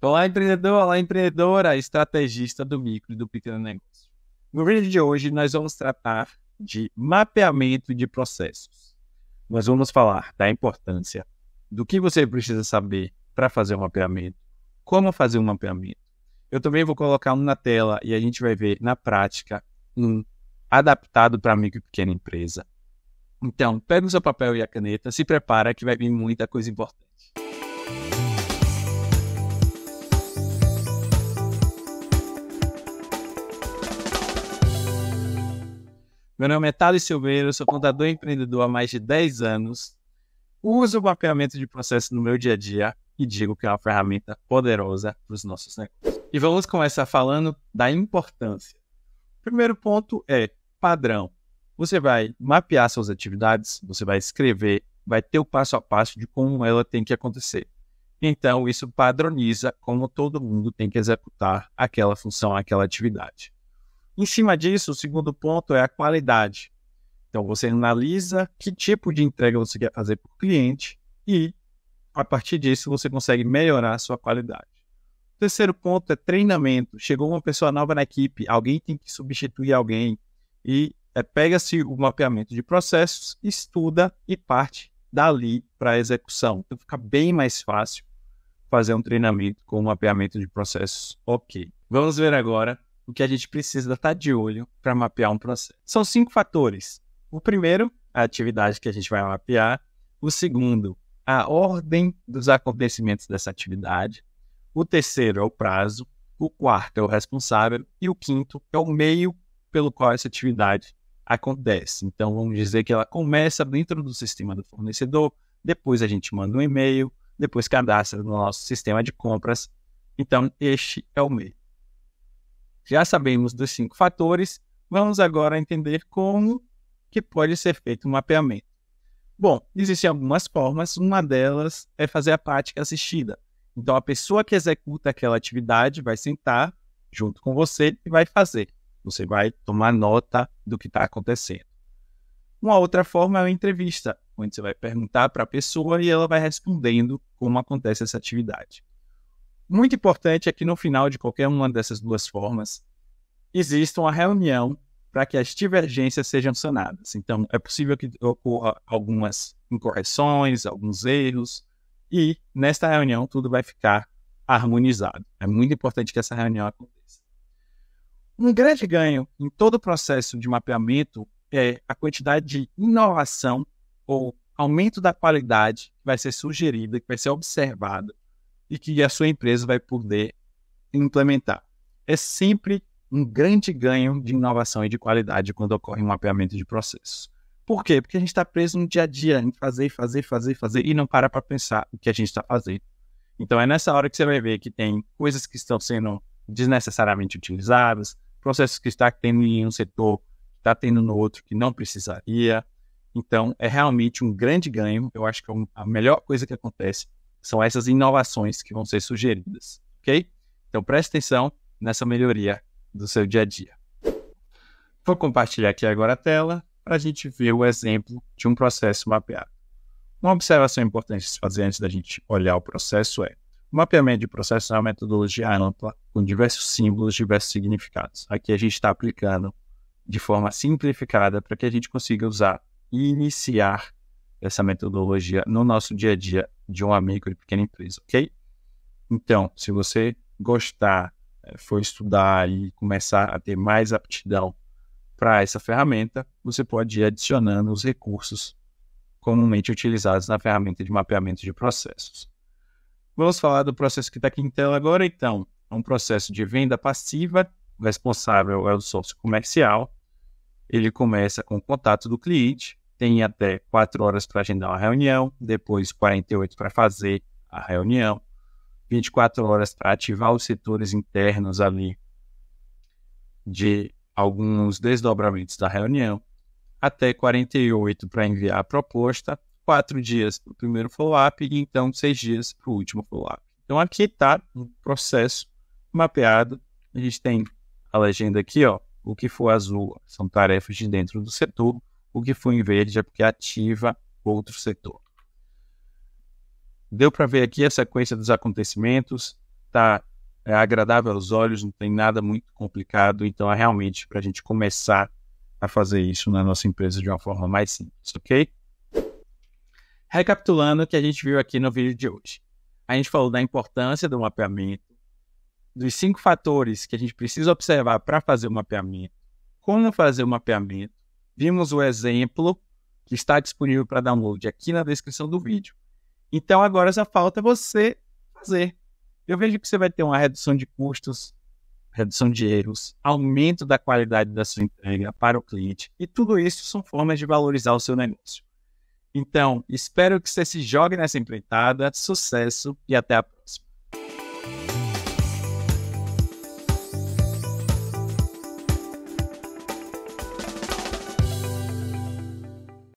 Olá, empreendedor, olá, empreendedora, estrategista do micro e do pequeno negócio. No vídeo de hoje, nós vamos tratar de mapeamento de processos. Nós vamos falar da importância do que você precisa saber para fazer um mapeamento, como fazer um mapeamento. Eu também vou colocar um na tela e a gente vai ver na prática um adaptado para micro e pequena empresa. Então, pega o seu papel e a caneta, se prepara que vai vir muita coisa importante. Meu nome é Thales Silveira, sou contador e empreendedor há mais de 10 anos. Uso o mapeamento de processo no meu dia a dia e digo que é uma ferramenta poderosa para os nossos negócios. E vamos começar falando da importância. primeiro ponto é padrão. Você vai mapear suas atividades, você vai escrever, vai ter o passo a passo de como ela tem que acontecer. Então, isso padroniza como todo mundo tem que executar aquela função, aquela atividade. Em cima disso, o segundo ponto é a qualidade. Então, você analisa que tipo de entrega você quer fazer para o cliente e, a partir disso, você consegue melhorar a sua qualidade. O terceiro ponto é treinamento. Chegou uma pessoa nova na equipe, alguém tem que substituir alguém e é, pega-se o mapeamento de processos, estuda e parte dali para a execução. Então, fica bem mais fácil fazer um treinamento com o mapeamento de processos. Ok. Vamos ver agora o que a gente precisa estar tá de olho para mapear um processo. São cinco fatores. O primeiro, a atividade que a gente vai mapear. O segundo, a ordem dos acontecimentos dessa atividade. O terceiro é o prazo. O quarto é o responsável. E o quinto é o meio pelo qual essa atividade acontece. Então, vamos dizer que ela começa dentro do sistema do fornecedor, depois a gente manda um e-mail, depois cadastra no nosso sistema de compras. Então, este é o meio. Já sabemos dos cinco fatores, vamos agora entender como que pode ser feito o um mapeamento. Bom, existem algumas formas, uma delas é fazer a prática assistida. Então a pessoa que executa aquela atividade vai sentar junto com você e vai fazer. Você vai tomar nota do que está acontecendo. Uma outra forma é a entrevista, onde você vai perguntar para a pessoa e ela vai respondendo como acontece essa atividade. Muito importante é que no final de qualquer uma dessas duas formas, exista uma reunião para que as divergências sejam sanadas. Então, é possível que ocorra algumas incorreções, alguns erros, e nesta reunião tudo vai ficar harmonizado. É muito importante que essa reunião aconteça. Um grande ganho em todo o processo de mapeamento é a quantidade de inovação ou aumento da qualidade que vai ser sugerida, que vai ser observada e que a sua empresa vai poder implementar. É sempre um grande ganho de inovação e de qualidade quando ocorre um mapeamento de processos. Por quê? Porque a gente está preso no dia a dia em fazer, fazer, fazer, fazer e não para para pensar o que a gente está fazendo. Então é nessa hora que você vai ver que tem coisas que estão sendo desnecessariamente utilizadas, processos que está tendo em um setor, está tendo no outro que não precisaria. Então é realmente um grande ganho. Eu acho que é a melhor coisa que acontece são essas inovações que vão ser sugeridas, ok? Então preste atenção nessa melhoria do seu dia a dia. Vou compartilhar aqui agora a tela para a gente ver o exemplo de um processo mapeado. Uma observação importante de se fazer antes da gente olhar o processo é: o mapeamento de processo é uma metodologia ampla com diversos símbolos, diversos significados. Aqui a gente está aplicando de forma simplificada para que a gente consiga usar e iniciar essa metodologia no nosso dia a dia de uma micro e pequena empresa, ok? Então, se você gostar é, for estudar e começar a ter mais aptidão para essa ferramenta, você pode ir adicionando os recursos comumente utilizados na ferramenta de mapeamento de processos. Vamos falar do processo que está aqui em então tela agora, então. É um processo de venda passiva, o responsável é o sócio comercial. Ele começa com o contato do cliente, tem até 4 horas para agendar uma reunião, depois 48 para fazer a reunião, 24 horas para ativar os setores internos ali de alguns desdobramentos da reunião, até 48 para enviar a proposta, 4 dias para o primeiro follow-up e então 6 dias para o último follow-up. Então aqui está o um processo mapeado. A gente tem a legenda aqui, ó, o que for azul são tarefas de dentro do setor, o que for em verde é porque ativa outro setor. Deu para ver aqui a sequência dos acontecimentos, tá é agradável aos olhos, não tem nada muito complicado, então é realmente para a gente começar a fazer isso na nossa empresa de uma forma mais simples, ok? Recapitulando o que a gente viu aqui no vídeo de hoje. A gente falou da importância do mapeamento, dos cinco fatores que a gente precisa observar para fazer o mapeamento, como fazer o mapeamento. Vimos o exemplo que está disponível para download aqui na descrição do vídeo. Então agora só falta você fazer. Eu vejo que você vai ter uma redução de custos, redução de erros, aumento da qualidade da sua entrega para o cliente. E tudo isso são formas de valorizar o seu negócio. Então, espero que você se jogue nessa empreitada. Sucesso e até a próxima.